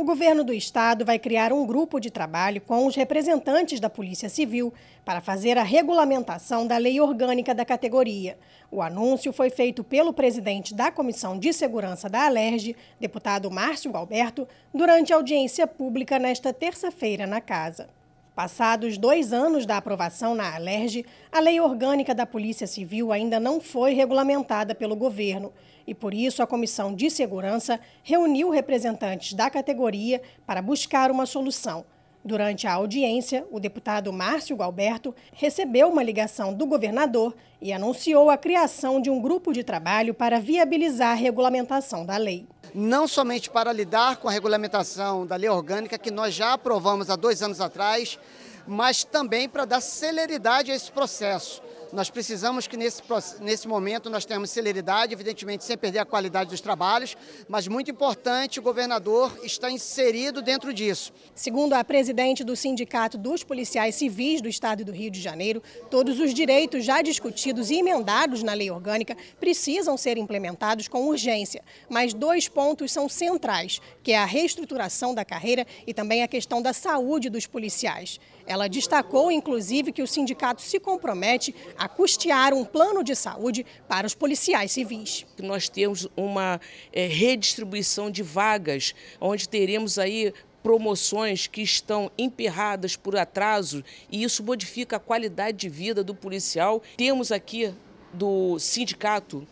o governo do estado vai criar um grupo de trabalho com os representantes da Polícia Civil para fazer a regulamentação da lei orgânica da categoria. O anúncio foi feito pelo presidente da Comissão de Segurança da Alerj, deputado Márcio Alberto, durante audiência pública nesta terça-feira na casa. Passados dois anos da aprovação na Alerj, a lei orgânica da Polícia Civil ainda não foi regulamentada pelo governo e, por isso, a Comissão de Segurança reuniu representantes da categoria para buscar uma solução. Durante a audiência, o deputado Márcio Galberto recebeu uma ligação do governador e anunciou a criação de um grupo de trabalho para viabilizar a regulamentação da lei não somente para lidar com a regulamentação da lei orgânica, que nós já aprovamos há dois anos atrás, mas também para dar celeridade a esse processo. Nós precisamos que nesse, nesse momento nós tenhamos celeridade, evidentemente sem perder a qualidade dos trabalhos, mas muito importante o governador está inserido dentro disso. Segundo a presidente do Sindicato dos Policiais Civis do Estado do Rio de Janeiro, todos os direitos já discutidos e emendados na lei orgânica precisam ser implementados com urgência, mas dois pontos são centrais, que é a reestruturação da carreira e também a questão da saúde dos policiais. Ela destacou, inclusive, que o sindicato se compromete a custear um plano de saúde para os policiais civis. Nós temos uma é, redistribuição de vagas, onde teremos aí promoções que estão emperradas por atraso e isso modifica a qualidade de vida do policial. Temos aqui do sindicato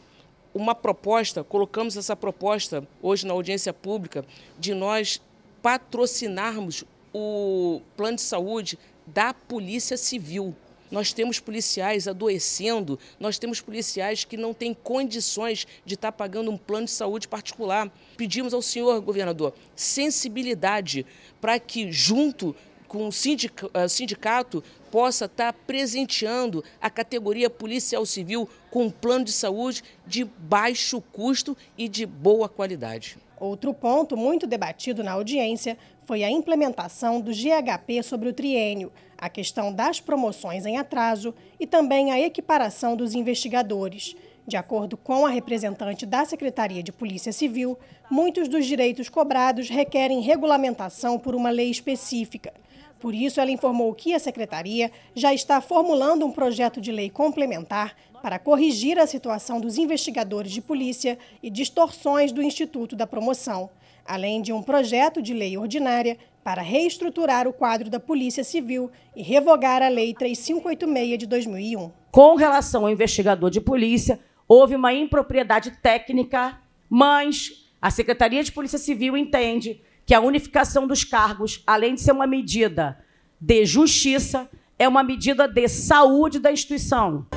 uma proposta, colocamos essa proposta hoje na audiência pública de nós patrocinarmos o plano de saúde da Polícia Civil. Nós temos policiais adoecendo, nós temos policiais que não têm condições de estar pagando um plano de saúde particular. Pedimos ao senhor, governador, sensibilidade para que, junto com o ah, sindicato possa estar tá presenteando a categoria policial civil com um plano de saúde de baixo custo e de boa qualidade. Outro ponto muito debatido na audiência foi a implementação do GHP sobre o triênio, a questão das promoções em atraso e também a equiparação dos investigadores. De acordo com a representante da Secretaria de Polícia Civil, muitos dos direitos cobrados requerem regulamentação por uma lei específica. Por isso, ela informou que a Secretaria já está formulando um projeto de lei complementar para corrigir a situação dos investigadores de polícia e distorções do Instituto da Promoção, além de um projeto de lei ordinária para reestruturar o quadro da Polícia Civil e revogar a Lei 3586 de 2001. Com relação ao investigador de polícia, houve uma impropriedade técnica, mas a Secretaria de Polícia Civil entende que a unificação dos cargos, além de ser uma medida de justiça, é uma medida de saúde da instituição.